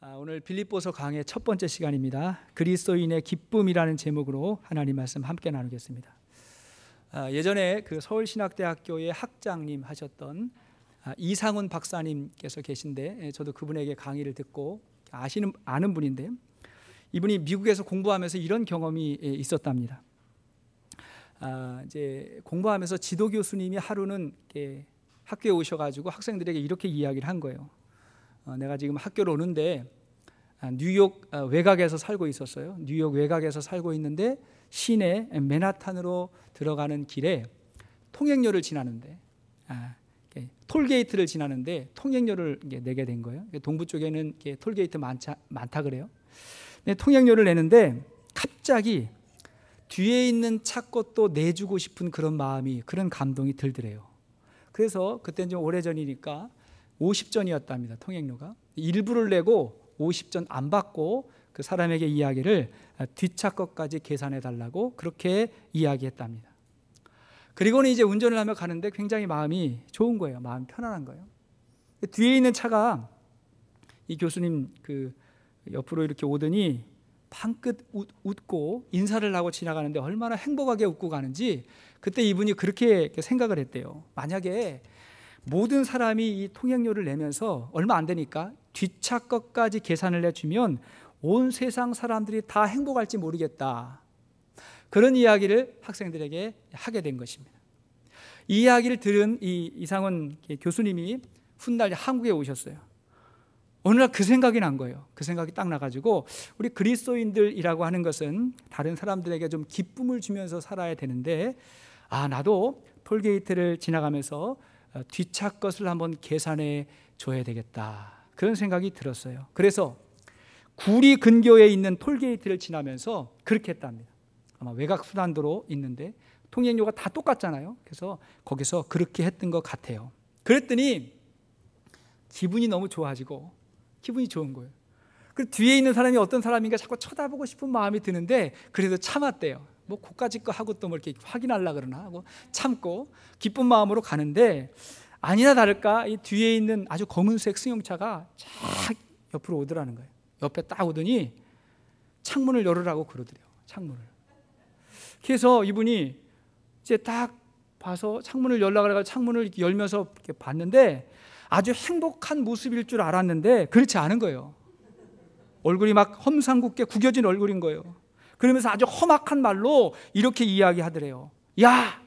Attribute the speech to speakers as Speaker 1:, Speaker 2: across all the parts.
Speaker 1: 아, 오늘 빌립보서 강의 첫 번째 시간입니다. 그리스도인의 기쁨이라는 제목으로 하나님 말씀 함께 나누겠습니다. 아, 예전에 그 서울신학대학교의 학장님 하셨던 아, 이상훈 박사님께서 계신데 예, 저도 그분에게 강의를 듣고 아시는 아는 분인데 이분이 미국에서 공부하면서 이런 경험이 예, 있었답니다. 이제 공부하면서 지도 교수님이 하루는 학교에 오셔가지고 학생들에게 이렇게 이야기를 한 거예요. 어, 내가 지금 학교를 오는데 아, 뉴욕 아, 외곽에서 살고 있었어요. 뉴욕 외곽에서 살고 있는데 시내 맨하탄으로 들어가는 길에 통행료를 지나는데 아, 톨게이트를 지나는데 통행료를 내게 된 거예요. 동부 쪽에는 톨게이트 많자, 많다 그래요. 통행료를 내는데 갑자기 뒤에 있는 차 것도 내주고 싶은 그런 마음이 그런 감동이 들더래요. 그래서 그때는 좀 오래전이니까 50전이었답니다. 통행료가. 일부를 내고 50전 안 받고 그 사람에게 이야기를 뒤차 것까지 계산해 달라고 그렇게 이야기했답니다. 그리고는 이제 운전을 하며 가는데 굉장히 마음이 좋은 거예요. 마음 편안한 거예요. 뒤에 있는 차가 이 교수님 그 옆으로 이렇게 오더니 방긋 웃고 인사를 하고 지나가는데 얼마나 행복하게 웃고 가는지 그때 이분이 그렇게 생각을 했대요. 만약에 모든 사람이 이 통행료를 내면서 얼마 안 되니까 뒷차 것까지 계산을 해주면 온 세상 사람들이 다 행복할지 모르겠다. 그런 이야기를 학생들에게 하게 된 것입니다. 이 이야기를 들은 이 이상원 교수님이 훗날 한국에 오셨어요. 어느 날 그 생각이 난 거예요. 그 생각이 딱 나가지고 우리 그리스도인들이라고 하는 것은 다른 사람들에게 좀 기쁨을 주면서 살아야 되는데 아 나도 톨게이트를 지나가면서 어, 뒤차 것을 한번 계산해 줘야 되겠다. 그런 생각이 들었어요. 그래서 구리 근교에 있는 톨게이트를 지나면서 그렇게 했답니다. 아마 외곽 순환도로 있는데 통행료가 다 똑같잖아요. 그래서 거기서 그렇게 했던 것 같아요. 그랬더니 기분이 너무 좋아지고 기분이 좋은 거예요. 그 뒤에 있는 사람이 어떤 사람인가 자꾸 쳐다보고 싶은 마음이 드는데 그래도 참았대요. 뭐고까지거 하고 또 뭐 이렇게 확인하려 그러나 하고 참고 기쁜 마음으로 가는데 아니나 다를까 이 뒤에 있는 아주 검은색 승용차가 쫙 옆으로 오더라는 거예요. 옆에 딱 오더니 창문을 열으라고 그러더래요. 창문을. 그래서 이분이 이제 딱 봐서 창문을 열라 그래가 창문을 열면서 이렇게 봤는데 아주 행복한 모습일 줄 알았는데 그렇지 않은 거예요. 얼굴이 막 험상궂게 구겨진 얼굴인 거예요. 그러면서 아주 험악한 말로 이렇게 이야기하더래요. 야,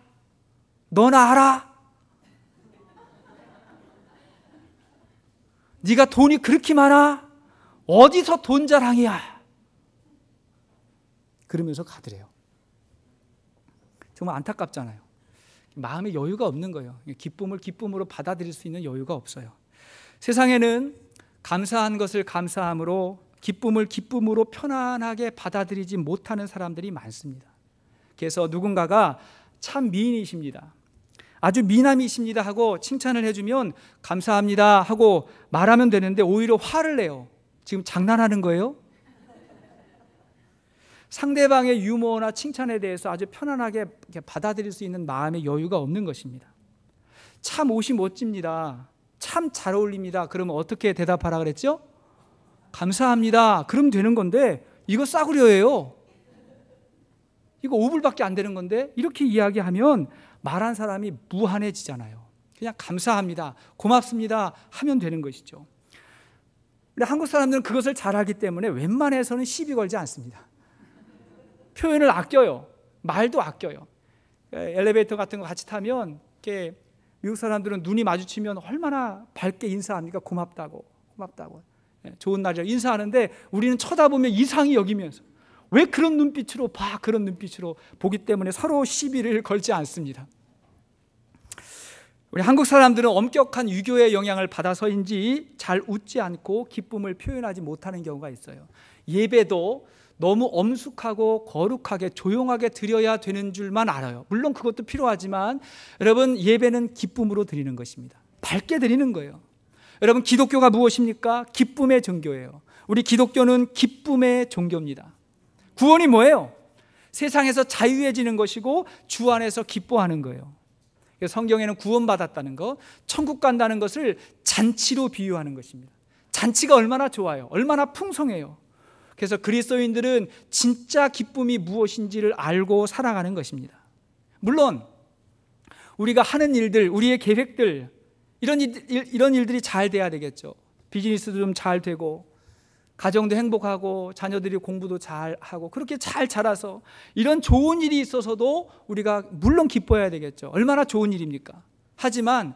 Speaker 1: 너나 알아? 네가 돈이 그렇게 많아? 어디서 돈 자랑이야? 그러면서 가더래요. 정말 안타깝잖아요. 마음에 여유가 없는 거예요. 기쁨을 기쁨으로 받아들일 수 있는 여유가 없어요. 세상에는 감사한 것을 감사함으로 기쁨을 기쁨으로 편안하게 받아들이지 못하는 사람들이 많습니다. 그래서 누군가가 참 미인이십니다. 아주 미남이십니다 하고 칭찬을 해주면 감사합니다 하고 말하면 되는데 오히려 화를 내요. 지금 장난하는 거예요? 상대방의 유머나 칭찬에 대해서 아주 편안하게 받아들일 수 있는 마음의 여유가 없는 것입니다. 참 옷이 멋집니다. 참 잘 어울립니다. 그러면 어떻게 대답하라 그랬죠? 감사합니다. 그럼 되는 건데 이거 싸구려 예요 이거 5불밖에 안 되는 건데 이렇게 이야기하면 말한 사람이 무한해지잖아요. 그냥 감사합니다. 고맙습니다. 하면 되는 것이죠. 근데 한국 사람들은 그것을 잘하기 때문에 웬만해서는 시비 걸지 않습니다. 표현을 아껴요. 말도 아껴요. 엘리베이터 같은 거 같이 타면 이렇게 미국 사람들은 눈이 마주치면 얼마나 밝게 인사합니까? 고맙다고. 고맙다고. 예, 좋은 날이라 인사하는데 우리는 쳐다보면 이상히 여기면서 왜 그런 눈빛으로 봐 그런 눈빛으로 보기 때문에 서로 시비를 걸지 않습니다. 우리 한국 사람들은 엄격한 유교의 영향을 받아서인지 잘 웃지 않고 기쁨을 표현하지 못하는 경우가 있어요. 예배도 너무 엄숙하고 거룩하게 조용하게 드려야 되는 줄만 알아요. 물론 그것도 필요하지만 여러분 예배는 기쁨으로 드리는 것입니다. 밝게 드리는 거예요. 여러분, 기독교가 무엇입니까? 기쁨의 종교예요. 우리 기독교는 기쁨의 종교입니다. 구원이 뭐예요? 세상에서 자유해지는 것이고 주 안에서 기뻐하는 거예요. 성경에는 구원받았다는 것, 천국 간다는 것을 잔치로 비유하는 것입니다. 잔치가 얼마나 좋아요. 얼마나 풍성해요. 그래서 그리스도인들은 진짜 기쁨이 무엇인지를 알고 살아가는 것입니다. 물론 우리가 하는 일들, 우리의 계획들, 이런, 일, 이런 일들이 잘 돼야 되겠죠. 비즈니스도 좀 잘 되고, 가정도 행복하고, 자녀들이 공부도 잘 하고, 그렇게 잘 자라서, 이런 좋은 일이 있어서도 우리가 물론 기뻐해야 되겠죠. 얼마나 좋은 일입니까? 하지만,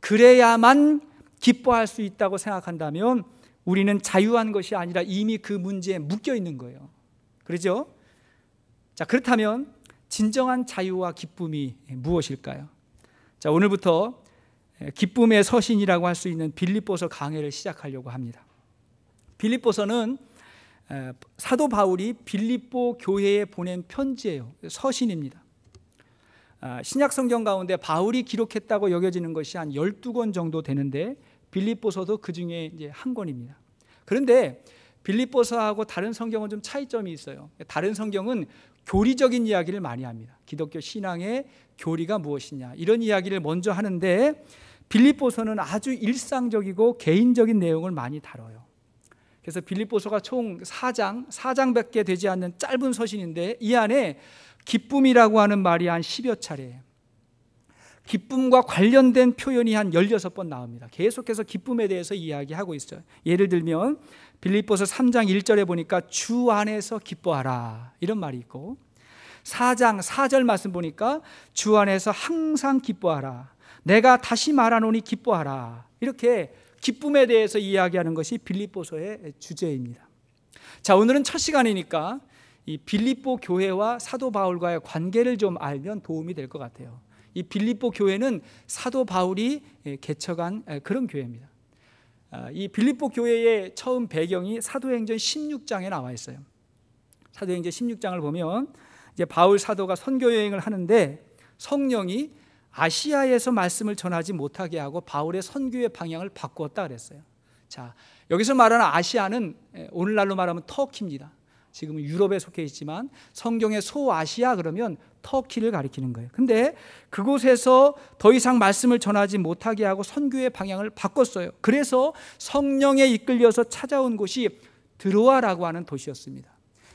Speaker 1: 그래야만 기뻐할 수 있다고 생각한다면, 우리는 자유한 것이 아니라 이미 그 문제에 묶여 있는 거예요. 그러죠? 자, 그렇다면, 진정한 자유와 기쁨이 무엇일까요? 자, 오늘부터 예, 기쁨의 서신이라고 할 수 있는 빌립보서 강해를 시작하려고 합니다. 빌립보서는 사도 바울이 빌립보 교회에 보낸 편지예요. 서신입니다. 아, 신약 성경 가운데 바울이 기록했다고 여겨지는 것이 한 12권 정도 되는데 빌립보서도 그 중에 이제 한 권입니다. 그런데 빌립보서하고 다른 성경은 좀 차이점이 있어요. 다른 성경은 교리적인 이야기를 많이 합니다. 기독교 신앙의 교리가 무엇이냐 이런 이야기를 먼저 하는데 빌립보서는 아주 일상적이고 개인적인 내용을 많이 다뤄요. 그래서 빌립보서가 총 4장, 4장밖에 되지 않는 짧은 서신인데 이 안에 기쁨이라고 하는 말이 한 10여 차례 기쁨과 관련된 표현이 한 16번 나옵니다. 계속해서 기쁨에 대해서 이야기하고 있어요. 예를 들면 빌립보서 3장 1절에 보니까 주 안에서 기뻐하라 이런 말이 있고 4장 4절 말씀 보니까 주 안에서 항상 기뻐하라 내가 다시 말하노니 기뻐하라. 이렇게 기쁨에 대해서 이야기하는 것이 빌립보서의 주제입니다. 자, 오늘은 첫 시간이니까 이 빌립보 교회와 사도 바울과의 관계를 좀 알면 도움이 될 것 같아요. 이 빌립보 교회는 사도 바울이 예, 개척한 그런 교회입니다. 아, 이 빌립보 교회의 처음 배경이 사도행전 16장에 나와 있어요. 사도행전 16장을 보면 이제 바울 사도가 선교 여행을 하는데 성령이 아시아에서 말씀을 전하지 못하게 하고 바울의 선교의 방향을 바꾸었다 그랬어요. 자, 여기서 말하는 아시아는 오늘날로 말하면 터키입니다. 지금은 유럽에 속해 있지만 성경의 소아시아 그러면 터키를 가리키는 거예요. 근데 그곳에서 더 이상 말씀을 전하지 못하게 하고 선교의 방향을 바꿨어요. 그래서 성령에 이끌려서 찾아온 곳이 드로아라고 하는 도시였습니다.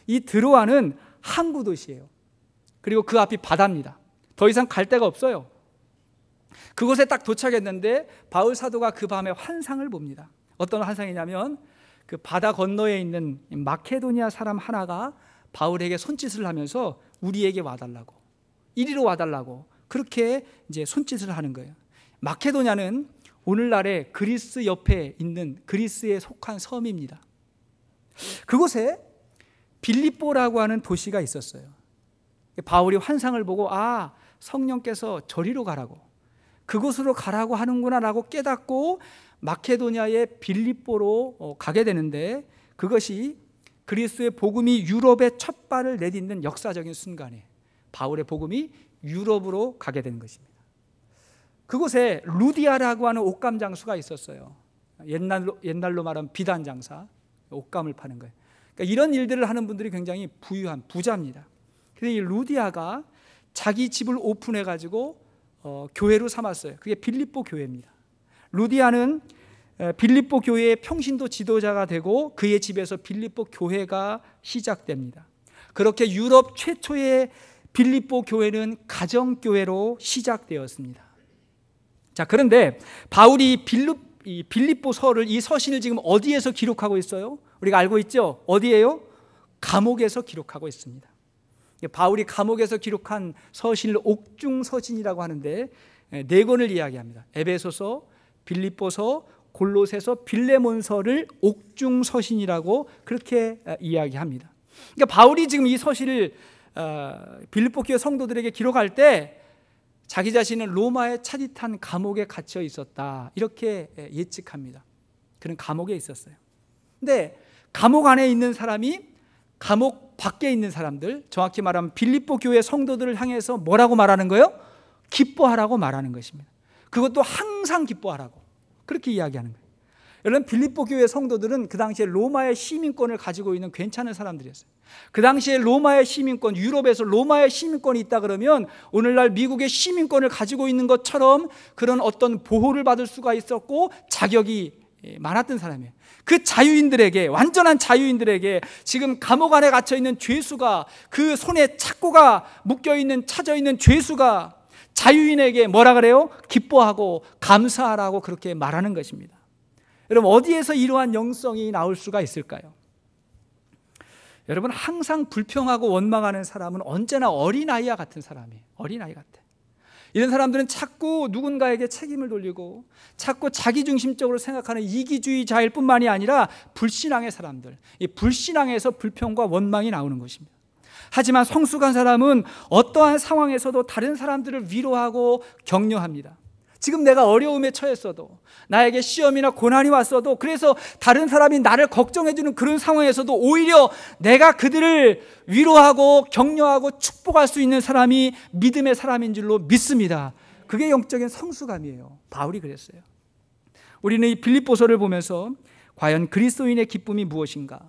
Speaker 1: 이 드로아는 항구 도시예요. 그리고 그 앞이 바다입니다. 더 이상 갈 데가 없어요. 그곳에 딱 도착했는데 바울 사도가 그 밤에 환상을 봅니다. 어떤 환상이냐면 그 바다 건너에 있는 마케도니아 사람 하나가 바울에게 손짓을 하면서 우리에게 와달라고 이리로 와달라고 그렇게 이제 손짓을 하는 거예요. 마케도니아는 오늘날의 그리스 옆에 있는 그리스에 속한 섬입니다. 그곳에 빌립보라고 하는 도시가 있었어요. 바울이 환상을 보고 아 성령께서 저리로 가라고 그곳으로 가라고 하는구나라고 깨닫고 마케도니아의 빌립보로 어, 가게 되는데 그것이 그리스의 복음이 유럽에 첫 발을 내딛는 역사적인 순간에 바울의 복음이 유럽으로 가게 된 것입니다. 그곳에 루디아라고 하는 옷감 장수가 있었어요. 옛날로, 옛날로 말하면 비단 장사, 옷감을 파는 거예요. 그러니까 이런 일들을 하는 분들이 굉장히 부유한 부자입니다. 그런데 이 루디아가 자기 집을 오픈해 가지고 어, 교회로 삼았어요. 그게 빌립보 교회입니다. 루디아는 빌립보 교회의 평신도 지도자가 되고 그의 집에서 빌립보 교회가 시작됩니다. 그렇게 유럽 최초의 빌립보 교회는 가정 교회로 시작되었습니다. 자, 그런데 바울이 빌립 빌립보 서를 이 서신을 지금 어디에서 기록하고 있어요? 우리가 알고 있죠? 어디에요? 감옥에서 기록하고 있습니다. 바울이 감옥에서 기록한 서신을 옥중 서신이라고 하는데 예, 네 권을 이야기합니다. 에베소서, 빌립보서, 골로새서, 빌레몬서를 옥중 서신이라고 그렇게 아, 이야기합니다. 그러니까 바울이 지금 이 서신을 아, 빌립보 교회 성도들에게 기록할 때 자기 자신은 로마의 차디탄 감옥에 갇혀 있었다 이렇게 예, 예측합니다. 그런 감옥에 있었어요. 근데 감옥 안에 있는 사람이 감옥 밖에 있는 사람들, 정확히 말하면 빌립보 교회 성도들을 향해서 뭐라고 말하는 거예요? 기뻐하라고 말하는 것입니다. 그것도 항상 기뻐하라고 그렇게 이야기하는 거예요. 여러분 빌립보 교회 성도들은 그 당시에 로마의 시민권을 가지고 있는 괜찮은 사람들이었어요. 그 당시에 로마의 시민권, 유럽에서 로마의 시민권이 있다 그러면 오늘날 미국의 시민권을 가지고 있는 것처럼 그런 어떤 보호를 받을 수가 있었고 자격이 예, 많았던 사람이에요. 그 자유인들에게 완전한 자유인들에게 지금 감옥 안에 갇혀 있는 죄수가 그 손에 착고가 묶여 있는 찾아 있는 죄수가 자유인에게 뭐라 그래요? 기뻐하고 감사하라고 그렇게 말하는 것입니다. 여러분 어디에서 이러한 영성이 나올 수가 있을까요? 여러분 항상 불평하고 원망하는 사람은 언제나 어린아이와 같은 사람이에요. 어린아이 같아. 이런 사람들은 자꾸 누군가에게 책임을 돌리고 자꾸 자기중심적으로 생각하는 이기주의자일 뿐만이 아니라 불신앙의 사람들, 이 불신앙에서 불평과 원망이 나오는 것입니다. 하지만 성숙한 사람은 어떠한 상황에서도 다른 사람들을 위로하고 격려합니다. 지금 내가 어려움에 처했어도 나에게 시험이나 고난이 왔어도 그래서 다른 사람이 나를 걱정해주는 그런 상황에서도 오히려 내가 그들을 위로하고 격려하고 축복할 수 있는 사람이 믿음의 사람인 줄로 믿습니다. 그게 영적인 성숙함이에요 바울이 그랬어요. 우리는 이 빌립보서를 보면서 과연 그리스도인의 기쁨이 무엇인가?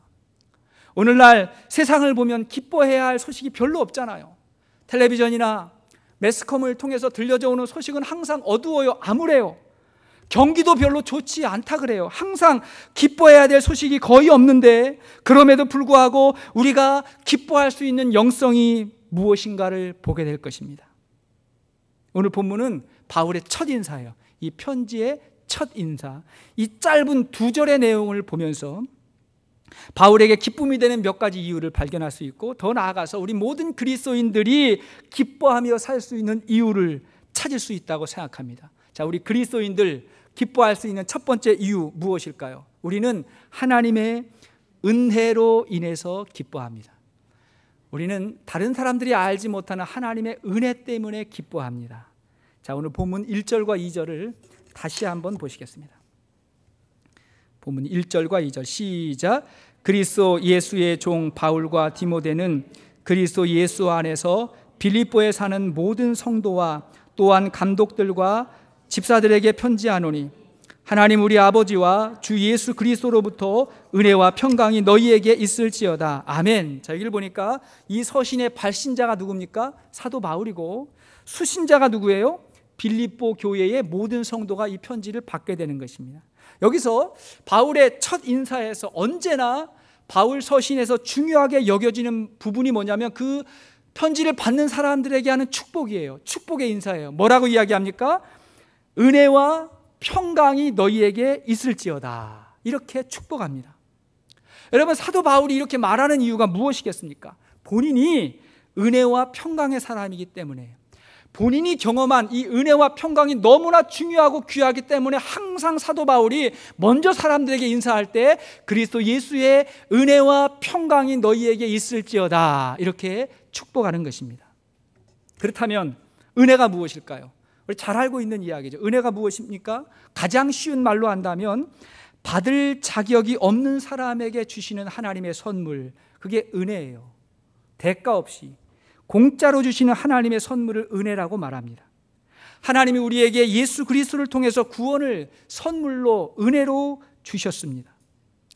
Speaker 1: 오늘날 세상을 보면 기뻐해야 할 소식이 별로 없잖아요. 텔레비전이나 매스컴을 통해서 들려져 오는 소식은 항상 어두워요. 암울해요. 경기도 별로 좋지 않다 그래요. 항상 기뻐해야 될 소식이 거의 없는데 그럼에도 불구하고 우리가 기뻐할 수 있는 영성이 무엇인가를 보게 될 것입니다. 오늘 본문은 바울의 첫 인사예요. 이 편지의 첫 인사. 이 짧은 두 절의 내용을 보면서 바울에게 기쁨이 되는 몇 가지 이유를 발견할 수 있고 더 나아가서 우리 모든 그리스도인들이 기뻐하며 살 수 있는 이유를 찾을 수 있다고 생각합니다. 자, 우리 그리스도인들 기뻐할 수 있는 첫 번째 이유 무엇일까요? 우리는 하나님의 은혜로 인해서 기뻐합니다. 우리는 다른 사람들이 알지 못하는 하나님의 은혜 때문에 기뻐합니다. 자, 오늘 본문 1절과 2절을 다시 한번 보시겠습니다. 본문 1절과 2절 시작 그리스도 예수의 종 바울과 디모데는 그리스도 예수 안에서 빌립보에 사는 모든 성도와 또한 감독들과 집사들에게 편지하노니 하나님 우리 아버지와 주 예수 그리스도로부터 은혜와 평강이 너희에게 있을지어다. 아멘. 자, 여기를 보니까 이 서신의 발신자가 누굽니까? 사도 바울이고 수신자가 누구예요? 빌립보 교회의 모든 성도가 이 편지를 받게 되는 것입니다. 여기서 바울의 첫 인사에서 언제나 바울 서신에서 중요하게 여겨지는 부분이 뭐냐면 그 편지를 받는 사람들에게 하는 축복이에요. 축복의 인사예요. 뭐라고 이야기합니까? 은혜와 평강이 너희에게 있을지어다. 이렇게 축복합니다. 여러분, 사도 바울이 이렇게 말하는 이유가 무엇이겠습니까? 본인이 은혜와 평강의 사람이기 때문에요. 본인이 경험한 이 은혜와 평강이 너무나 중요하고 귀하기 때문에 항상 사도 바울이 먼저 사람들에게 인사할 때 그리스도 예수의 은혜와 평강이 너희에게 있을지어다 이렇게 축복하는 것입니다. 그렇다면 은혜가 무엇일까요? 우리 잘 알고 있는 이야기죠. 은혜가 무엇입니까? 가장 쉬운 말로 한다면 받을 자격이 없는 사람에게 주시는 하나님의 선물 그게 은혜예요. 대가 없이 공짜로 주시는 하나님의 선물을 은혜라고 말합니다. 하나님이 우리에게 예수 그리스도를 통해서 구원을 선물로 은혜로 주셨습니다.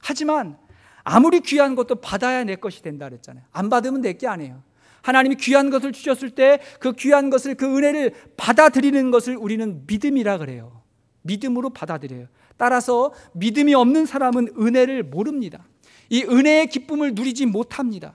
Speaker 1: 하지만 아무리 귀한 것도 받아야 내 것이 된다 그랬잖아요. 안 받으면 내게 아니에요. 하나님이 귀한 것을 주셨을 때 그 귀한 것을 그 은혜를 받아들이는 것을 우리는 믿음이라 그래요. 믿음으로 받아들여요. 따라서 믿음이 없는 사람은 은혜를 모릅니다. 이 은혜의 기쁨을 누리지 못합니다.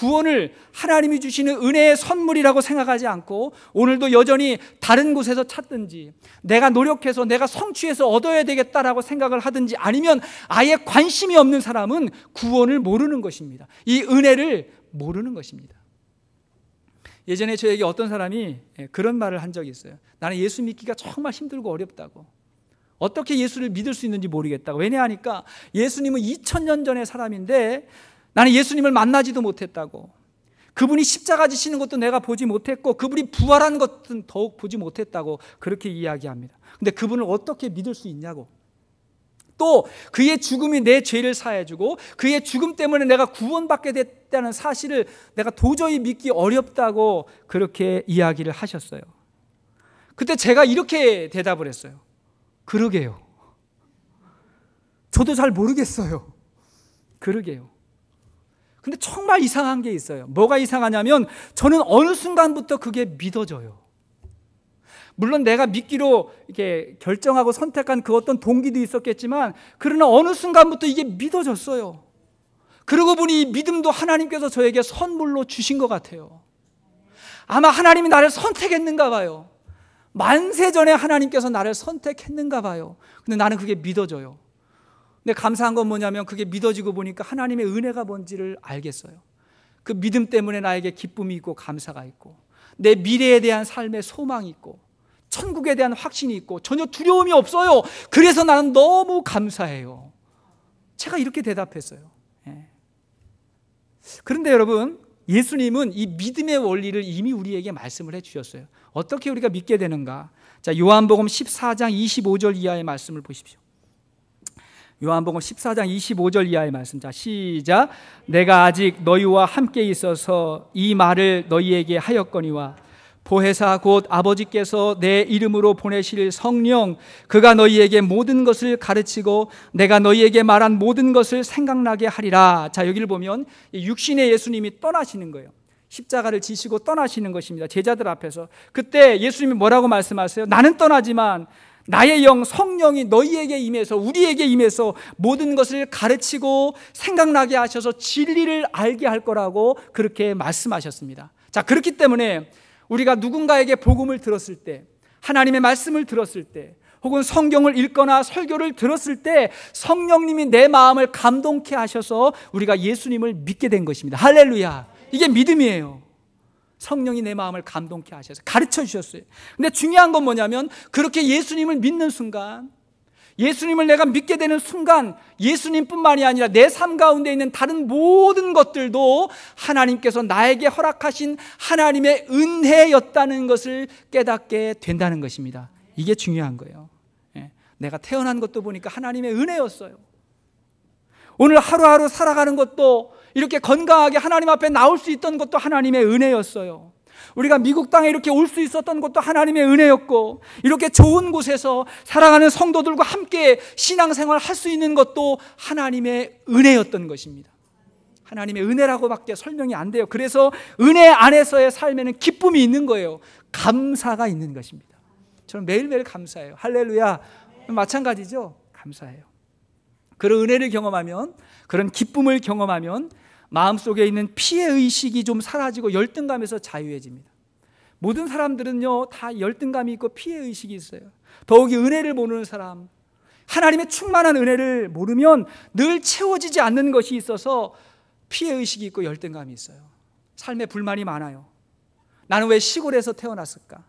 Speaker 1: 구원을 하나님이 주시는 은혜의 선물이라고 생각하지 않고 오늘도 여전히 다른 곳에서 찾든지 내가 노력해서 내가 성취해서 얻어야 되겠다라고 생각을 하든지 아니면 아예 관심이 없는 사람은 구원을 모르는 것입니다. 이 은혜를 모르는 것입니다. 예전에 저에게 어떤 사람이 예, 그런 말을 한 적이 있어요. 나는 예수 믿기가 정말 힘들고 어렵다고. 어떻게 예수를 믿을 수 있는지 모르겠다고. 왜냐하니까 예수님은 2000년 전의 사람인데 나는 예수님을 만나지도 못했다고. 그분이 십자가 지시는 것도 내가 보지 못했고 그분이 부활한 것은 더욱 보지 못했다고 그렇게 이야기합니다. 근데 그분을 어떻게 믿을 수 있냐고. 또 그의 죽음이 내 죄를 사해 주고 그의 죽음 때문에 내가 구원받게 됐다는 사실을 내가 도저히 믿기 어렵다고 그렇게 이야기를 하셨어요. 그때 제가 이렇게 대답을 했어요. 그러게요. 저도 잘 모르겠어요. 그러게요. 근데 정말 이상한 게 있어요. 뭐가 이상하냐면 저는 어느 순간부터 그게 믿어져요. 물론 내가 믿기로 이렇게 결정하고 선택한 그 어떤 동기도 있었겠지만 그러나 어느 순간부터 이게 믿어졌어요. 그러고 보니 이 믿음도 하나님께서 저에게 선물로 주신 것 같아요. 아마 하나님이 나를 선택했는가 봐요. 만세 전에 하나님께서 나를 선택했는가 봐요. 근데 나는 그게 믿어져요. 근데 감사한 건 뭐냐면 그게 믿어지고 보니까 하나님의 은혜가 뭔지를 알겠어요. 그 믿음 때문에 나에게 기쁨이 있고 감사가 있고 내 미래에 대한 삶의 소망이 있고 천국에 대한 확신이 있고 전혀 두려움이 없어요. 그래서 나는 너무 감사해요. 제가 이렇게 대답했어요. 예. 그런데 여러분, 예수님은 이 믿음의 원리를 이미 우리에게 말씀을 해 주셨어요. 어떻게 우리가 믿게 되는가? 자, 요한복음 14장 25절 이하의 말씀을 보십시오. 요한복음 14장 25절 이하의 말씀. 자, 시작. 내가 아직 너희와 함께 있어서 이 말을 너희에게 하였거니와 보혜사 곧 아버지께서 내 이름으로 보내실 성령 그가 너희에게 모든 것을 가르치고 내가 너희에게 말한 모든 것을 생각나게 하리라. 자, 여기를 보면 육신의 예수님이 떠나시는 거예요. 십자가를 지시고 떠나시는 것입니다. 제자들 앞에서. 그때 예수님이 뭐라고 말씀하세요? 나는 떠나지만 나의 영 성령이 너희에게 임해서 우리에게 임해서 모든 것을 가르치고 생각나게 하셔서 진리를 알게 할 거라고 그렇게 말씀하셨습니다. 자, 그렇기 때문에 우리가 누군가에게 복음을 들었을 때 하나님의 말씀을 들었을 때 혹은 성경을 읽거나 설교를 들었을 때 성령님이 내 마음을 감동케 하셔서 우리가 예수님을 믿게 된 것입니다. 할렐루야. 이게 믿음이에요. 성령이 내 마음을 감동케 하셔서 가르쳐 주셨어요. 근데 중요한 건 뭐냐면 그렇게 예수님을 믿는 순간 예수님을 내가 믿게 되는 순간 예수님뿐만이 아니라 내 삶 가운데 있는 다른 모든 것들도 하나님께서 나에게 허락하신 하나님의 은혜였다는 것을 깨닫게 된다는 것입니다. 이게 중요한 거예요. 예. 내가 태어난 것도 보니까 하나님의 은혜였어요. 오늘 하루하루 살아가는 것도 이렇게 건강하게 하나님 앞에 나올 수 있던 것도 하나님의 은혜였어요. 우리가 미국 땅에 이렇게 올 수 있었던 것도 하나님의 은혜였고, 이렇게 좋은 곳에서 사랑하는 성도들과 함께 신앙생활 할 수 있는 것도 하나님의 은혜였던 것입니다. 하나님의 은혜라고밖에 설명이 안 돼요. 그래서 은혜 안에서의 삶에는 기쁨이 있는 거예요. 감사가 있는 것입니다. 저는 매일매일 감사해요. 할렐루야. 마찬가지죠? 감사해요. 그런 은혜를 경험하면 그런 기쁨을 경험하면 마음속에 있는 피해 의식이 좀 사라지고 열등감에서 자유해집니다. 모든 사람들은요 다 열등감이 있고 피해 의식이 있어요. 더욱이 은혜를 모르는 사람, 하나님의 충만한 은혜를 모르면 늘 채워지지 않는 것이 있어서 피해 의식이 있고 열등감이 있어요. 삶에 불만이 많아요. 나는 왜 시골에서 태어났을까?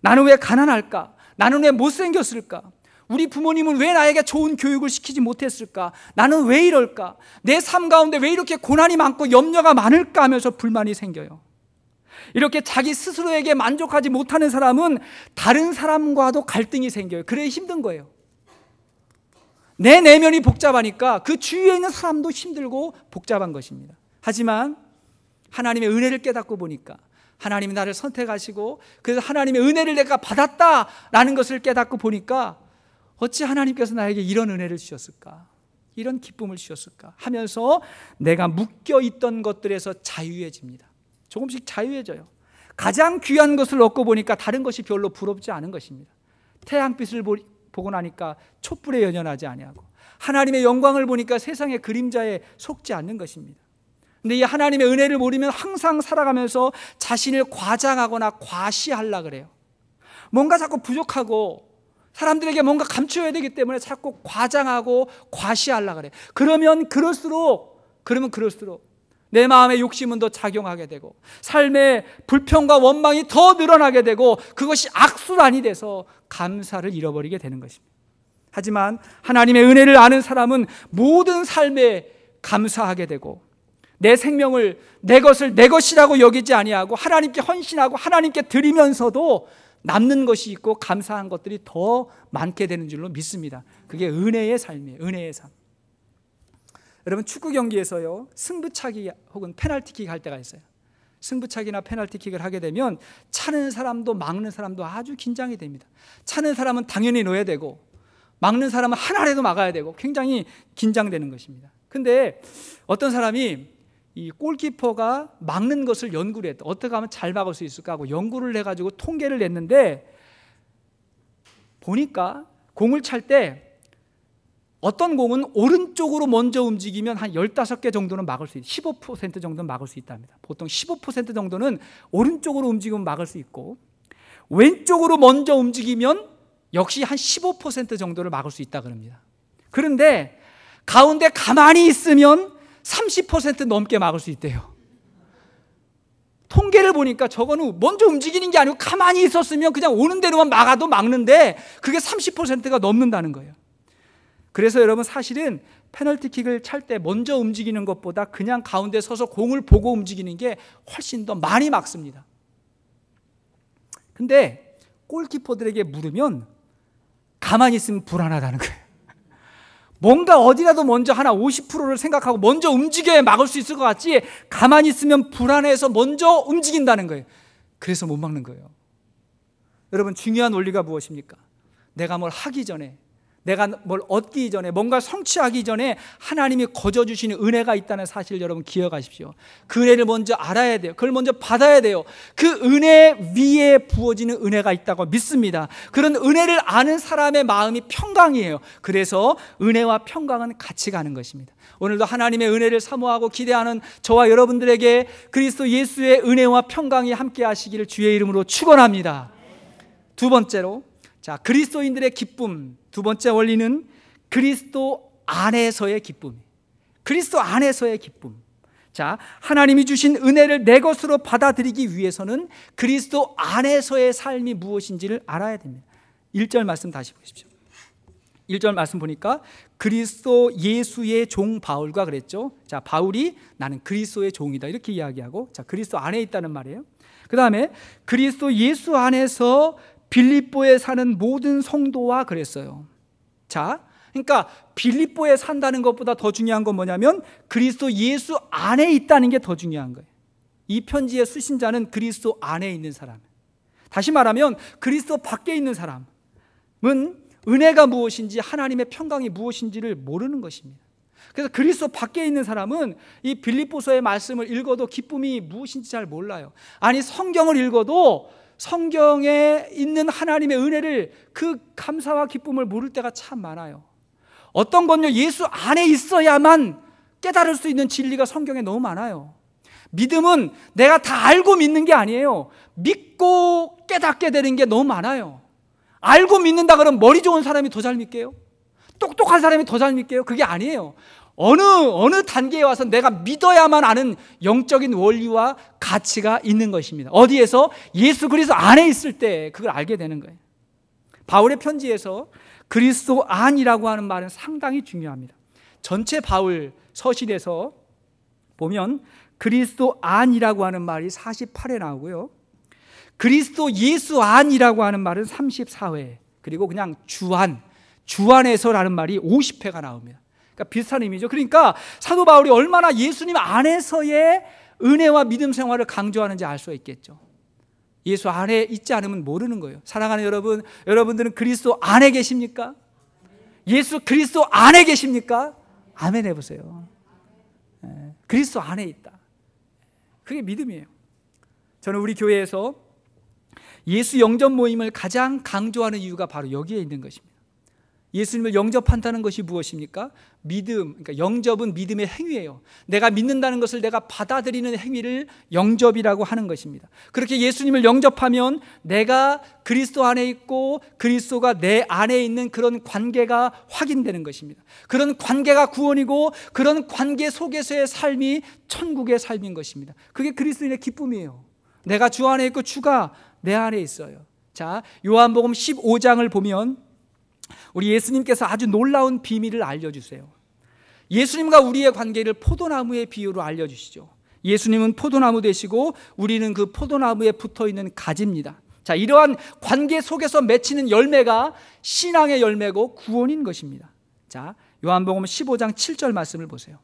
Speaker 1: 나는 왜 가난할까? 나는 왜 못생겼을까? 우리 부모님은 왜 나에게 좋은 교육을 시키지 못했을까? 나는 왜 이럴까? 내 삶 가운데 왜 이렇게 고난이 많고 염려가 많을까 하면서 불만이 생겨요. 이렇게 자기 스스로에게 만족하지 못하는 사람은 다른 사람과도 갈등이 생겨요. 그래 힘든 거예요. 내 내면이 복잡하니까 그 주위에 있는 사람도 힘들고 복잡한 것입니다. 하지만 하나님의 은혜를 깨닫고 보니까 하나님이 나를 선택하시고 그래서 하나님의 은혜를 내가 받았다라는 것을 깨닫고 보니까 어찌 하나님께서 나에게 이런 은혜를 주셨을까? 이런 기쁨을 주셨을까? 하면서 내가 묶여 있던 것들에서 자유해집니다. 조금씩 자유해져요. 가장 귀한 것을 얻고 보니까 다른 것이 별로 부럽지 않은 것입니다. 태양빛을 보, 고 나니까 촛불에 연연하지 아니하고 하나님의 영광을 보니까 세상의 그림자에 속지 않는 것입니다. 근데 이 하나님의 은혜를 모르면 항상 살아가면서 자신을 과장하거나 과시하려 그래요. 뭔가 자꾸 부족하고 사람들에게 뭔가 감춰야 되기 때문에 자꾸 과장하고 과시하려 그래. 그러면 그럴수록 그러면 그럴수록 내 마음의 욕심은 더 작용하게 되고 삶의 불평과 원망이 더 늘어나게 되고 그것이 악순환이 돼서 감사를 잃어버리게 되는 것입니다. 하지만 하나님의 은혜를 아는 사람은 모든 삶에 감사하게 되고 내 생명을 내 것을 내 것이라고 여기지 아니하고 하나님께 헌신하고 하나님께 드리면서도 남는 것이 있고 감사한 것들이 더 많게 되는 줄로 믿습니다. 그게 은혜의 삶이에요. 은혜의 삶. 여러분 축구 경기에서요. 승부차기 혹은 페널티킥 할 때가 있어요. 승부차기나 페널티킥을 하게 되면 차는 사람도 막는 사람도 아주 긴장이 됩니다. 차는 사람은 당연히 놓아야 되고 막는 사람은 하나라도 막아야 되고 굉장히 긴장되는 것입니다. 근데 어떤 사람이 이 골키퍼가 막는 것을 연구를 했다. 어떻게 하면 잘 막을 수 있을까 하고 연구를 해가지고 통계를 냈는데 보니까 공을 찰 때 어떤 공은 오른쪽으로 먼저 움직이면 한 15개 정도는 막을 수있15% 정도는 막을 수 있답니다. 보통 15% 정도는 오른쪽으로 움직이면 막을 수 있고 왼쪽으로 먼저 움직이면 역시 한 15% 정도를 막을 수 있다 그럽니다. 그런데 가운데 가만히 있으면 30% 넘게 막을 수 있대요. 통계를 보니까 저거는 먼저 움직이는 게 아니고 가만히 있었으면 그냥 오는 대로만 막아도 막는데 그게 30%가 넘는다는 거예요. 그래서 여러분 사실은 페널티킥을 찰 때 먼저 움직이는 것보다 그냥 가운데 서서 공을 보고 움직이는 게 훨씬 더 많이 막습니다. 근데 골키퍼들에게 물으면 가만히 있으면 불안하다는 거예요. 뭔가 어디라도 먼저 하나 50%를 생각하고 먼저 움직여야 막을 수 있을 것 같지 가만히 있으면 불안해서 먼저 움직인다는 거예요. 그래서 못 막는 거예요. 여러분 중요한 원리가 무엇입니까? 내가 뭘 하기 전에 내가 뭘 얻기 전에 뭔가 성취하기 전에 하나님이 거저 주시는 은혜가 있다는 사실 여러분 기억하십시오. 그 은혜를 먼저 알아야 돼요. 그걸 먼저 받아야 돼요. 그 은혜 위에 부어지는 은혜가 있다고 믿습니다. 그런 은혜를 아는 사람의 마음이 평강이에요. 그래서 은혜와 평강은 같이 가는 것입니다. 오늘도 하나님의 은혜를 사모하고 기대하는 저와 여러분들에게 그리스도 예수의 은혜와 평강이 함께 하시기를 주의 이름으로 축원합니다. 두 번째로 자, 그리스도인들의 기쁨 두 번째 원리는 그리스도 안에서의 기쁨. 그리스도 안에서의 기쁨. 자, 하나님이 주신 은혜를 내 것으로 받아들이기 위해서는 그리스도 안에서의 삶이 무엇인지를 알아야 됩니다. 1절 말씀 다시 보십시오. 1절 말씀 보니까 그리스도 예수의 종 바울과 그랬죠. 자, 바울이 나는 그리스도의 종이다. 이렇게 이야기하고 자, 그리스도 안에 있다는 말이에요. 그다음에 그리스도 예수 안에서 빌립보에 사는 모든 성도와 그랬어요. 자, 그러니까 빌립보에 산다는 것보다 더 중요한 건 뭐냐면 그리스도 예수 안에 있다는 게 더 중요한 거예요. 이 편지의 수신자는 그리스도 안에 있는 사람. 다시 말하면 그리스도 밖에 있는 사람은 은혜가 무엇인지 하나님의 평강이 무엇인지를 모르는 것입니다. 그래서 그리스도 밖에 있는 사람은 이 빌립보서의 말씀을 읽어도 기쁨이 무엇인지 잘 몰라요. 아니 성경을 읽어도 성경에 있는 하나님의 은혜를 그 감사와 기쁨을 모를 때가 참 많아요. 어떤 건요, 예수 안에 있어야만 깨달을 수 있는 진리가 성경에 너무 많아요. 믿음은 내가 다 알고 믿는 게 아니에요. 믿고 깨닫게 되는 게 너무 많아요. 알고 믿는다 그러면 머리 좋은 사람이 더 잘 믿게요? 똑똑한 사람이 더 잘 믿게요? 그게 아니에요. 어느 어느 단계에 와서 내가 믿어야만 아는 영적인 원리와 가치가 있는 것입니다. 어디에서 예수 그리스도 안에 있을 때 그걸 알게 되는 거예요. 바울의 편지에서 그리스도 안이라고 하는 말은 상당히 중요합니다. 전체 바울 서신에서 보면 그리스도 안이라고 하는 말이 48회 나오고요. 그리스도 예수 안이라고 하는 말은 34회. 그리고 그냥 주안, 주안에서라는 말이 50회가 나옵니다. 그러니까 비슷한 의미죠. 그러니까 사도 바울이 얼마나 예수님 안에서의 은혜와 믿음 생활을 강조하는지 알 수 있겠죠. 예수 안에 있지 않으면 모르는 거예요. 사랑하는 여러분, 여러분들은 그리스도 안에 계십니까? 예수 그리스도 안에 계십니까? 아멘 해보세요. 예, 그리스도 안에 있다. 그게 믿음이에요. 저는 우리 교회에서 예수 영접 모임을 가장 강조하는 이유가 바로 여기에 있는 것입니다. 예수님을 영접한다는 것이 무엇입니까? 믿음, 그러니까 영접은 믿음의 행위예요. 내가 믿는다는 것을 내가 받아들이는 행위를 영접이라고 하는 것입니다. 그렇게 예수님을 영접하면 내가 그리스도 안에 있고 그리스도가 내 안에 있는 그런 관계가 확인되는 것입니다. 그런 관계가 구원이고 그런 관계 속에서의 삶이 천국의 삶인 것입니다. 그게 그리스도인의 기쁨이에요. 내가 주 안에 있고 주가 내 안에 있어요. 자, 요한복음 15장을 보면 우리 예수님께서 아주 놀라운 비밀을 알려주세요. 예수님과 우리의 관계를 포도나무의 비유로 알려주시죠. 예수님은 포도나무 되시고 우리는 그 포도나무에 붙어 있는 가지입니다. 자, 이러한 관계 속에서 맺히는 열매가 신앙의 열매고 구원인 것입니다. 자, 요한복음 15장 7절 말씀을 보세요.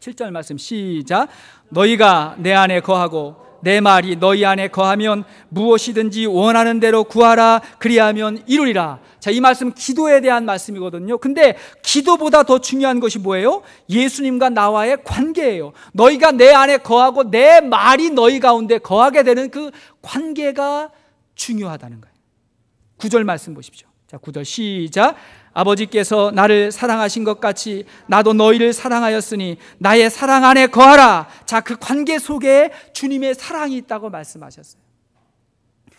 Speaker 1: 7절 말씀 시작. 너희가 내 안에 거하고 내 말이 너희 안에 거하면 무엇이든지 원하는 대로 구하라 그리하면 이루리라. 자, 이 말씀 기도에 대한 말씀이거든요. 근데 기도보다 더 중요한 것이 뭐예요? 예수님과 나와의 관계예요. 너희가 내 안에 거하고 내 말이 너희 가운데 거하게 되는 그 관계가 중요하다는 거예요. 구절 말씀 보십시오. 자, 구절 시작. 아버지께서 나를 사랑하신 것 같이 나도 너희를 사랑하였으니 나의 사랑 안에 거하라. 자, 그 관계 속에 주님의 사랑이 있다고 말씀하셨어요.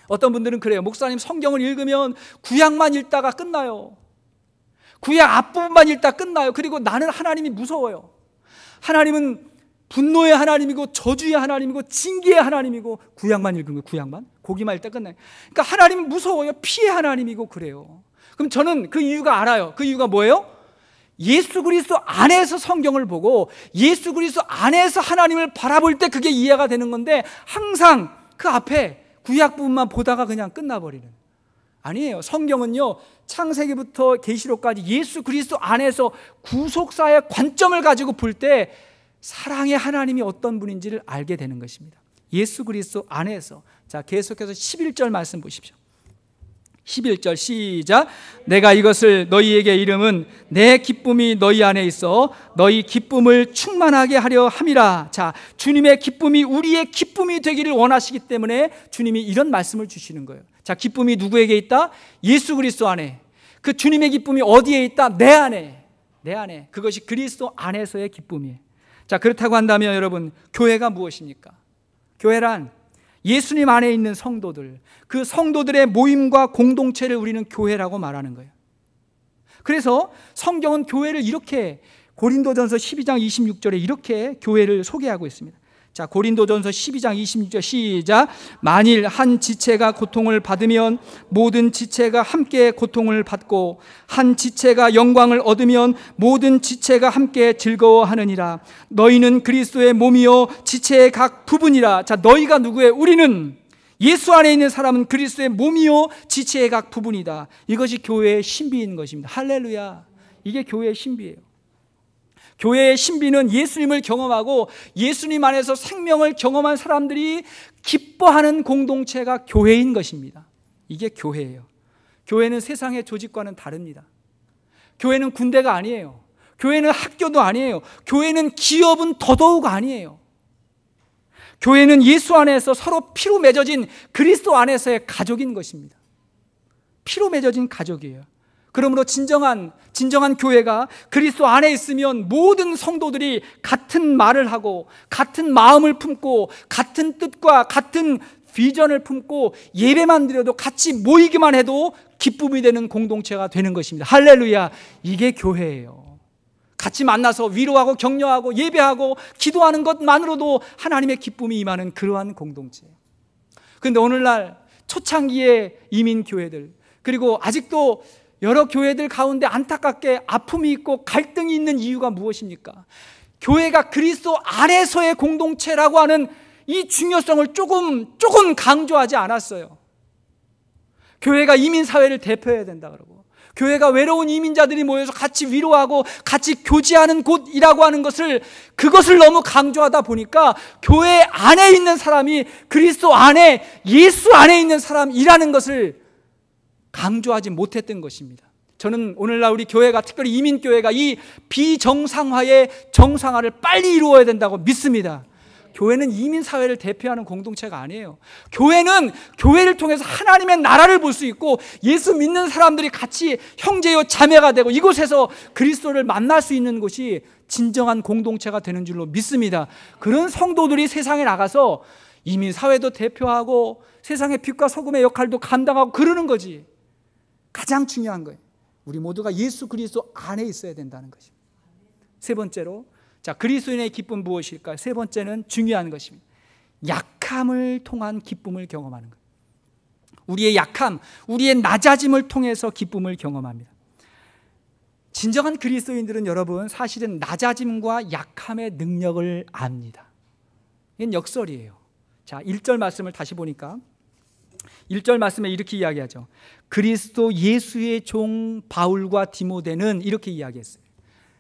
Speaker 1: 어떤 분들은 그래요. 목사님 성경을 읽으면 구약만 읽다가 끝나요. 구약 앞부분만 읽다 끝나요. 그리고 나는 하나님이 무서워요. 하나님은 분노의 하나님이고 저주의 하나님이고 징계의 하나님이고 구약만 읽은 거 구약만 고기만 읽다 끝나요. 그러니까 하나님은 무서워요. 피의 하나님이고 그래요. 그럼 저는 그 이유가 알아요. 그 이유가 뭐예요? 예수 그리스도 안에서 성경을 보고 예수 그리스도 안에서 하나님을 바라볼 때 그게 이해가 되는 건데 항상 그 앞에 구약 부분만 보다가 그냥 끝나버리는 아니에요. 성경은요. 창세기부터 계시록까지 예수 그리스도 안에서 구속사의 관점을 가지고 볼 때 사랑의 하나님이 어떤 분인지를 알게 되는 것입니다. 예수 그리스도 안에서 자, 계속해서 11절 말씀 보십시오. 11절 시작 내가 이것을 너희에게 이름은 내 기쁨이 너희 안에 있어 너희 기쁨을 충만하게 하려 함이라 자 주님의 기쁨이 우리의 기쁨이 되기를 원하시기 때문에 주님이 이런 말씀을 주시는 거예요 자 기쁨이 누구에게 있다? 예수 그리스도 안에 그 주님의 기쁨이 어디에 있다? 내 안에 내 안에 그것이 그리스도 안에서의 기쁨이에요 자 그렇다고 한다면 여러분 교회가 무엇입니까? 교회란 예수님 안에 있는 성도들, 그 성도들의 모임과 공동체를 우리는 교회라고 말하는 거예요. 그래서 성경은 교회를 이렇게 고린도전서 12장 26절에 이렇게 교회를 소개하고 있습니다. 자, 고린도전서 12장 26절 시작. 만일 한 지체가 고통을 받으면 모든 지체가 함께 고통을 받고 한 지체가 영광을 얻으면 모든 지체가 함께 즐거워하느니라. 너희는 그리스도의 몸이요 지체의 각 부분이라. 자, 너희가 누구의 우리는 예수 안에 있는 사람은 그리스도의 몸이요 지체의 각 부분이다. 이것이 교회의 신비인 것입니다. 할렐루야. 이게 교회의 신비예요. 교회의 신비는 예수님을 경험하고 예수님 안에서 생명을 경험한 사람들이 기뻐하는 공동체가 교회인 것입니다. 이게 교회예요. 교회는 세상의 조직과는 다릅니다. 교회는 군대가 아니에요. 교회는 학교도 아니에요. 교회는 기업은 더더욱 아니에요. 교회는 예수 안에서 서로 피로 맺어진 그리스도 안에서의 가족인 것입니다. 피로 맺어진 가족이에요. 그러므로 진정한 진정한 교회가 그리스도 안에 있으면 모든 성도들이 같은 말을 하고 같은 마음을 품고 같은 뜻과 같은 비전을 품고 예배만 드려도 같이 모이기만 해도 기쁨이 되는 공동체가 되는 것입니다. 할렐루야. 이게 교회예요. 같이 만나서 위로하고 격려하고 예배하고 기도하는 것만으로도 하나님의 기쁨이 임하는 그러한 공동체. 그런데 오늘날 초창기의 이민 교회들 그리고 아직도 여러 교회들 가운데 안타깝게 아픔이 있고 갈등이 있는 이유가 무엇입니까? 교회가 그리스도 아래서의 공동체라고 하는 이 중요성을 조금 조금 강조하지 않았어요. 교회가 이민 사회를 대표해야 된다 그러고 교회가 외로운 이민자들이 모여서 같이 위로하고 같이 교제하는 곳이라고 하는 것을 그것을 너무 강조하다 보니까 교회 안에 있는 사람이 그리스도 안에 예수 안에 있는 사람이라는 것을 강조하지 못했던 것입니다. 저는 오늘날 우리 교회가 특별히 이민교회가 이 비정상화의 정상화를 빨리 이루어야 된다고 믿습니다. 교회는 이민 사회를 대표하는 공동체가 아니에요. 교회는 교회를 통해서 하나님의 나라를 볼 수 있고 예수 믿는 사람들이 같이 형제요 자매가 되고 이곳에서 그리스도를 만날 수 있는 곳이 진정한 공동체가 되는 줄로 믿습니다. 그런 성도들이 세상에 나가서 이민 사회도 대표하고 세상의 빛과 소금의 역할도 감당하고 그러는 거지. 가장 중요한 거예요. 우리 모두가 예수 그리스도 안에 있어야 된다는 것입니다. 세 번째로 자, 그리스도인의 기쁨 무엇일까세 번째는 중요한 것입니다. 약함을 통한 기쁨을 경험하는 것. 우리의 약함, 우리의 낮아짐을 통해서 기쁨을 경험합니다. 진정한 그리스도인들은 여러분 사실은 낮아짐과 약함의 능력을 압니다. 이건 역설이에요. 자, 1절 말씀을 다시 보니까 1절 말씀에 이렇게 이야기하죠. 그리스도 예수의 종 바울과 디모데는 이렇게 이야기했어요.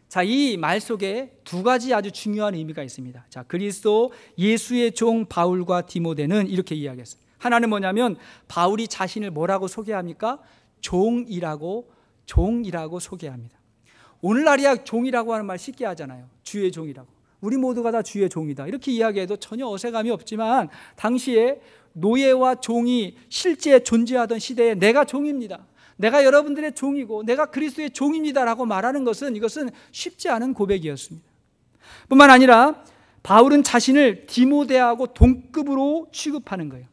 Speaker 1: 자, 이 말 속에 두 가지 아주 중요한 의미가 있습니다. 자, 그리스도 예수의 종 바울과 디모데는 이렇게 이야기했어요. 하나는 뭐냐면 바울이 자신을 뭐라고 소개합니까? 종이라고 종이라고 소개합니다. 오늘날이야 종이라고 하는 말 쉽게 하잖아요. 주의 종이라고. 우리 모두가 다 주의 종이다. 이렇게 이야기해도 전혀 어색함이 없지만 당시에 노예와 종이 실제 존재하던 시대에 내가 종입니다. 내가 여러분들의 종이고 내가 그리스도의 종입니다라고 말하는 것은 이것은 쉽지 않은 고백이었습니다. 뿐만 아니라 바울은 자신을 디모데하고 동급으로 취급하는 거예요.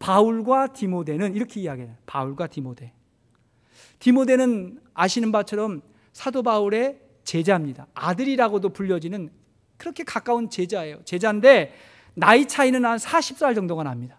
Speaker 1: 바울과 디모데는 이렇게 이야기해요. 바울과 디모데. 디모데는 아시는 바처럼 사도 바울의 제자입니다. 아들이라고도 불려지는 그렇게 가까운 제자예요. 제자인데 나이 차이는 한 40살 정도가 납니다.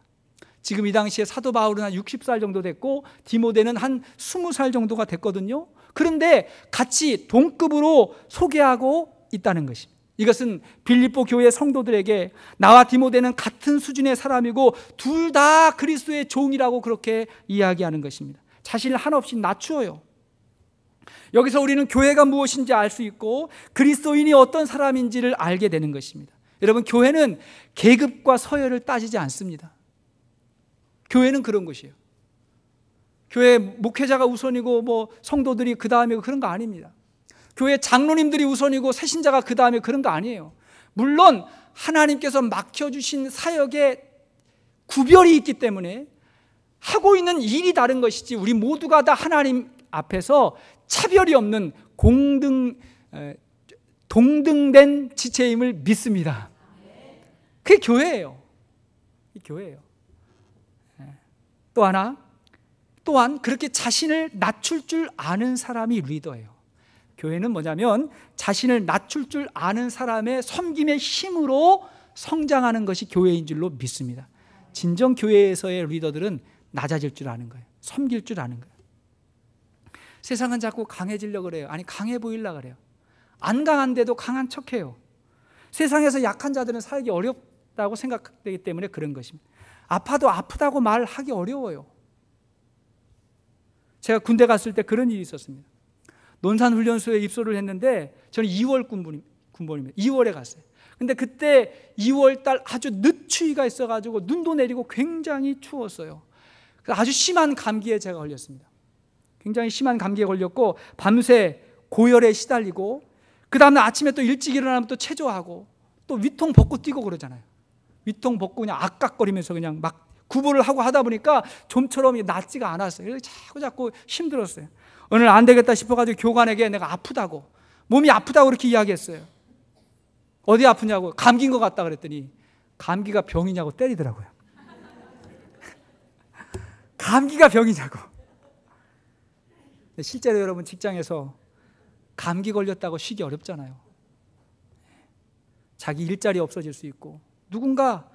Speaker 1: 지금 이 당시에 사도 바울은 한 60살 정도 됐고 디모데는 한 20살 정도가 됐거든요. 그런데 같이 동급으로 소개하고 있다는 것입니다. 이것은 빌립보 교회 성도들에게 나와 디모데는 같은 수준의 사람이고 둘 다 그리스도의 종이라고 그렇게 이야기하는 것입니다. 자신을 한없이 낮추어요. 여기서 우리는 교회가 무엇인지 알 수 있고 그리스도인이 어떤 사람인지를 알게 되는 것입니다. 여러분 교회는 계급과 서열을 따지지 않습니다. 교회는 그런 것이에요. 교회 목회자가 우선이고 뭐 성도들이 그 다음이고 그런 거 아닙니다. 교회 장로님들이 우선이고 새신자가 그 다음에 그런 거 아니에요. 물론 하나님께서 맡겨주신 사역에 구별이 있기 때문에 하고 있는 일이 다른 것이지 우리 모두가 다 하나님 앞에서 차별이 없는 공등 동등된 지체임을 믿습니다. 그게 교회예요. 교회예요. 또 하나 또한 그렇게 자신을 낮출 줄 아는 사람이 리더예요. 교회는 뭐냐면 자신을 낮출 줄 아는 사람의 섬김의 힘으로 성장하는 것이 교회인 줄로 믿습니다. 진정 교회에서의 리더들은 낮아질 줄 아는 거예요. 섬길 줄 아는 거예요. 세상은 자꾸 강해지려 그래요. 아니 강해 보일라 그래요. 안 강한데도 강한 척해요. 세상에서 약한 자들은 살기 어렵다고 생각되기 때문에 그런 것입니다. 아파도 아프다고 말하기 어려워요. 제가 군대 갔을 때 그런 일이 있었습니다. 논산훈련소에 입소를 했는데 저는 2월 군번입니다. 2월에 갔어요. 근데 그때 2월달 아주 늦추위가 있어가지고 눈도 내리고 굉장히 추웠어요. 아주 심한 감기에 제가 걸렸습니다. 굉장히 심한 감기에 걸렸고 밤새 고열에 시달리고 그 다음날 아침에 또 일찍 일어나면 또 체조하고 또 위통 벗고 뛰고 그러잖아요. 위통 벗고 그냥 악각거리면서 그냥 막 구부를 하고 하다 보니까 좀처럼 낫지가 않았어요. 그래서 자꾸 자꾸 힘들었어요. 오늘 안 되겠다 싶어가지고 교관에게 내가 아프다고 몸이 아프다고 그렇게 이야기했어요. 어디 아프냐고 감기인 것 같다 그랬더니 감기가 병이냐고 때리더라고요. 감기가 병이냐고. 실제로 여러분 직장에서 감기 걸렸다고 쉬기 어렵잖아요. 자기 일자리 없어질 수 있고 누군가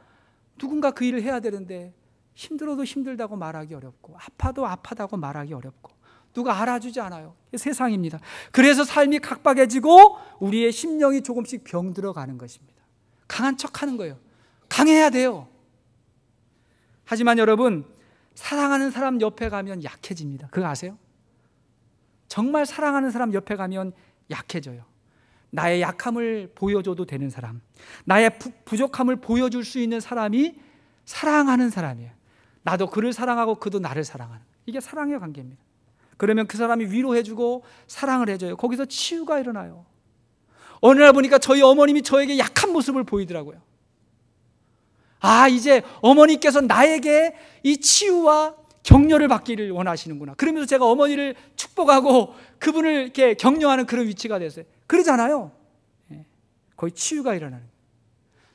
Speaker 1: 누군가 그 일을 해야 되는데 힘들어도 힘들다고 말하기 어렵고 아파도 아파다고 말하기 어렵고 누가 알아주지 않아요. 세상입니다. 그래서 삶이 각박해지고 우리의 심령이 조금씩 병들어 가는 것입니다. 강한 척 하는 거예요. 강해야 돼요. 하지만 여러분, 사랑하는 사람 옆에 가면 약해집니다. 그거 아세요? 정말 사랑하는 사람 옆에 가면 약해져요. 나의 약함을 보여줘도 되는 사람, 나의 부, 부족함을 보여줄 수 있는 사람이 사랑하는 사람이에요. 나도 그를 사랑하고 그도 나를 사랑하는. 이게 사랑의 관계입니다. 그러면 그 사람이 위로해주고 사랑을 해줘요. 거기서 치유가 일어나요. 어느 날 보니까 저희 어머님이 저에게 약한 모습을 보이더라고요. 아, 이제 어머니께서 나에게 이 치유와 격려를 받기를 원하시는구나. 그러면서 제가 어머니를 축복하고 그분을 이렇게 격려하는 그런 위치가 됐어요. 그러잖아요. 예, 거의 치유가 일어나는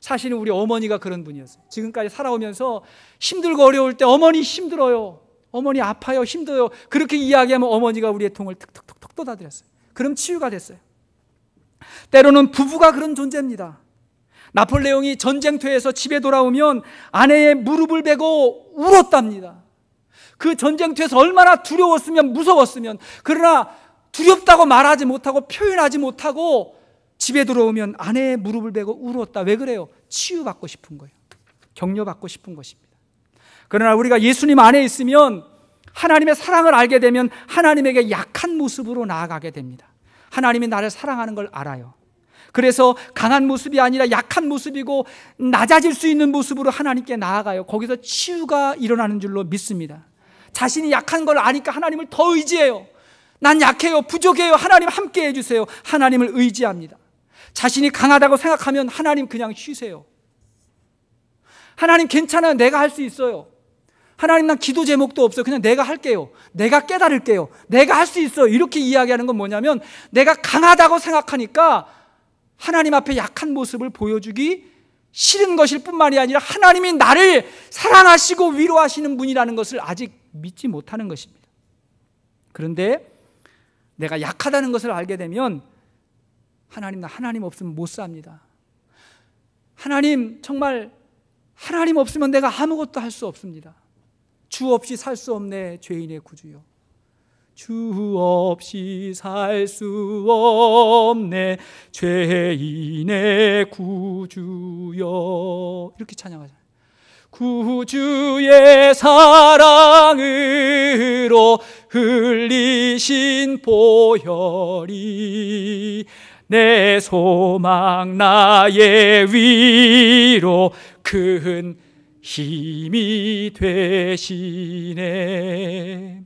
Speaker 1: 사실은 우리 어머니가 그런 분이었어요. 지금까지 살아오면서 힘들고 어려울 때 어머니 힘들어요. 어머니 아파요. 힘들어요. 그렇게 이야기하면 어머니가 우리의 통을 툭툭툭툭 쏟다드렸어요 그럼 치유가 됐어요. 때로는 부부가 그런 존재입니다. 나폴레옹이 전쟁터에서 집에 돌아오면 아내의 무릎을 베고 울었답니다. 그 전쟁터에서 얼마나 두려웠으면 무서웠으면 그러나 두렵다고 말하지 못하고 표현하지 못하고 집에 들어오면 아내의 무릎을 베고 울었다. 왜 그래요? 치유받고 싶은 거예요. 격려받고 싶은 것입니다. 그러나 우리가 예수님 안에 있으면 하나님의 사랑을 알게 되면 하나님에게 약한 모습으로 나아가게 됩니다. 하나님이 나를 사랑하는 걸 알아요. 그래서 강한 모습이 아니라 약한 모습이고 낮아질 수 있는 모습으로 하나님께 나아가요. 거기서 치유가 일어나는 줄로 믿습니다. 자신이 약한 걸 아니까 하나님을 더 의지해요. 난 약해요. 부족해요. 하나님 함께 해주세요. 하나님을 의지합니다. 자신이 강하다고 생각하면 하나님 그냥 쉬세요. 하나님 괜찮아요. 내가 할 수 있어요. 하나님 난 기도 제목도 없어요. 그냥 내가 할게요. 내가 깨달을게요. 내가 할 수 있어요. 이렇게 이야기하는 건 뭐냐면 내가 강하다고 생각하니까 하나님 앞에 약한 모습을 보여주기 싫은 것일 뿐만이 아니라 하나님이 나를 사랑하시고 위로하시는 분이라는 것을 아직 믿지 못하는 것입니다. 그런데 내가 약하다는 것을 알게 되면 하나님 나 하나님 없으면 못 삽니다. 하나님 정말 하나님 없으면 내가 아무것도 할 수 없습니다. 주 없이 살 수 없네 죄인의 구주요. 주 없이 살 수 없네 죄인의 구주여 이렇게 찬양하자. 구주의 사랑으로 흘리신 보혈이 내 소망 나의 위로 큰 힘이 되시네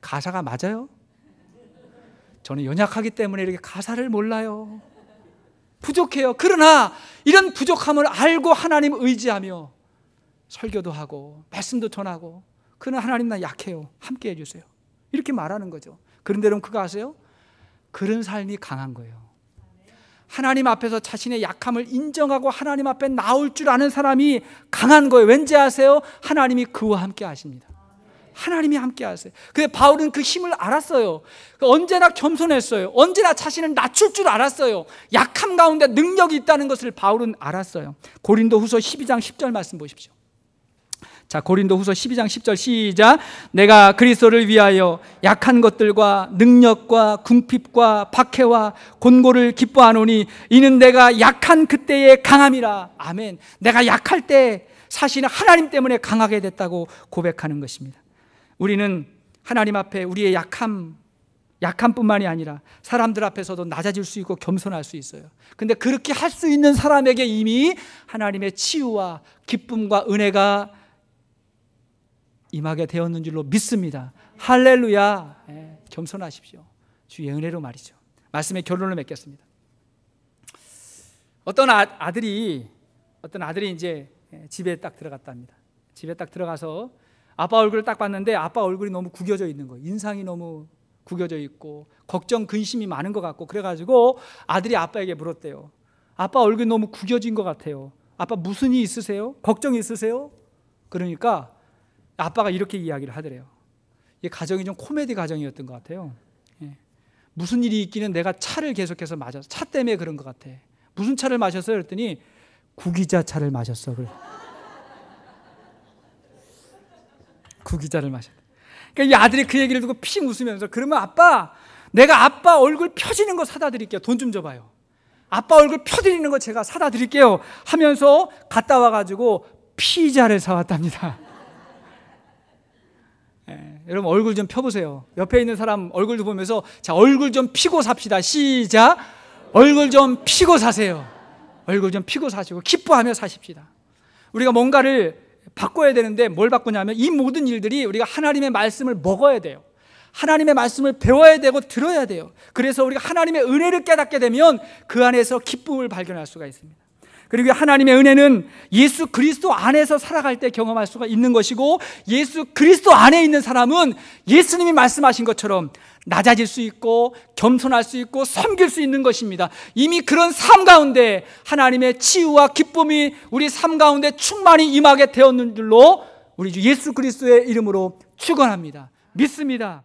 Speaker 1: 가사가 맞아요? 저는 연약하기 때문에 이렇게 가사를 몰라요 부족해요 그러나 이런 부족함을 알고 하나님 의지하며 설교도 하고 말씀도 전하고 그는 하나님 나 약해요. 함께 해주세요. 이렇게 말하는 거죠. 그런데 여러분 그거 아세요? 그런 삶이 강한 거예요. 하나님 앞에서 자신의 약함을 인정하고 하나님 앞에 나올 줄 아는 사람이 강한 거예요. 왠지 아세요? 하나님이 그와 함께 하십니다. 하나님이 함께 하세요. 근데 바울은 그 힘을 알았어요. 그 언제나 겸손했어요. 언제나 자신을 낮출 줄 알았어요. 약함 가운데 능력이 있다는 것을 바울은 알았어요. 고린도 후서 12장 10절 말씀 보십시오. 자, 고린도후서 12장 10절 시작. 내가 그리스도를 위하여 약한 것들과 능력과 궁핍과 박해와 곤고를 기뻐하노니 이는 내가 약한 그때의 강함이라. 아멘. 내가 약할 때 사실은 하나님 때문에 강하게 됐다고 고백하는 것입니다. 우리는 하나님 앞에 우리의 약함 약함뿐만이 아니라 사람들 앞에서도 낮아질 수 있고 겸손할 수 있어요. 근데 그렇게 할 수 있는 사람에게 이미 하나님의 치유와 기쁨과 은혜가 임하게 되었는 줄로 믿습니다. 할렐루야. 예, 겸손하십시오. 주의 은혜로 말이죠. 말씀의 결론을 맺겠습니다. 어떤 아, 들이 어떤 아들이 이제 예, 집에 딱 들어갔답니다. 집에 딱 들어가서 아빠 얼굴을 딱 봤는데 아빠 얼굴이 너무 구겨져 있는 거예요. 인상이 너무 구겨져 있고 걱정 근심이 많은 것 같고 그래가지고 아들이 아빠에게 물었대요. 아빠 얼굴 너무 구겨진 것 같아요. 아빠 무슨 일 있으세요? 걱정 있으세요? 그러니까 아빠가 이렇게 이야기를 하더래요. 이 가정이 좀 코미디 가정이었던 것 같아요. 예. 무슨 일이 있기는 내가 차를 계속해서 마셔서 차 때문에 그런 것 같아. 무슨 차를 마셨어 그랬더니 구기자 차를 마셨어. 그래. 구기자를 마셨다. 그러니까 이 아들이 그 얘기를 듣고 피 웃으면서 그러면 아빠 내가 아빠 얼굴 펴지는 거 사다 드릴게요. 돈 좀 줘봐요. 아빠 얼굴 펴드리는 거 제가 사다 드릴게요. 하면서 갔다 와가지고 피자를 사왔답니다. 예, 여러분 얼굴 좀 펴보세요. 옆에 있는 사람 얼굴도 보면서 자 얼굴 좀 피고 삽시다. 시작. 얼굴 좀 피고 사세요. 얼굴 좀 피고 사시고 기뻐하며 사십시다. 우리가 뭔가를 바꿔야 되는데 뭘 바꾸냐면 이 모든 일들이 우리가 하나님의 말씀을 먹어야 돼요. 하나님의 말씀을 배워야 되고 들어야 돼요. 그래서 우리가 하나님의 은혜를 깨닫게 되면 그 안에서 기쁨을 발견할 수가 있습니다. 그리고 하나님의 은혜는 예수 그리스도 안에서 살아갈 때 경험할 수가 있는 것이고 예수 그리스도 안에 있는 사람은 예수님이 말씀하신 것처럼 낮아질 수 있고 겸손할 수 있고 섬길 수 있는 것입니다. 이미 그런 삶 가운데 하나님의 치유와 기쁨이 우리 삶 가운데 충만히 임하게 되었는 줄로 우리 주 예수 그리스도의 이름으로 축원합니다. 믿습니다.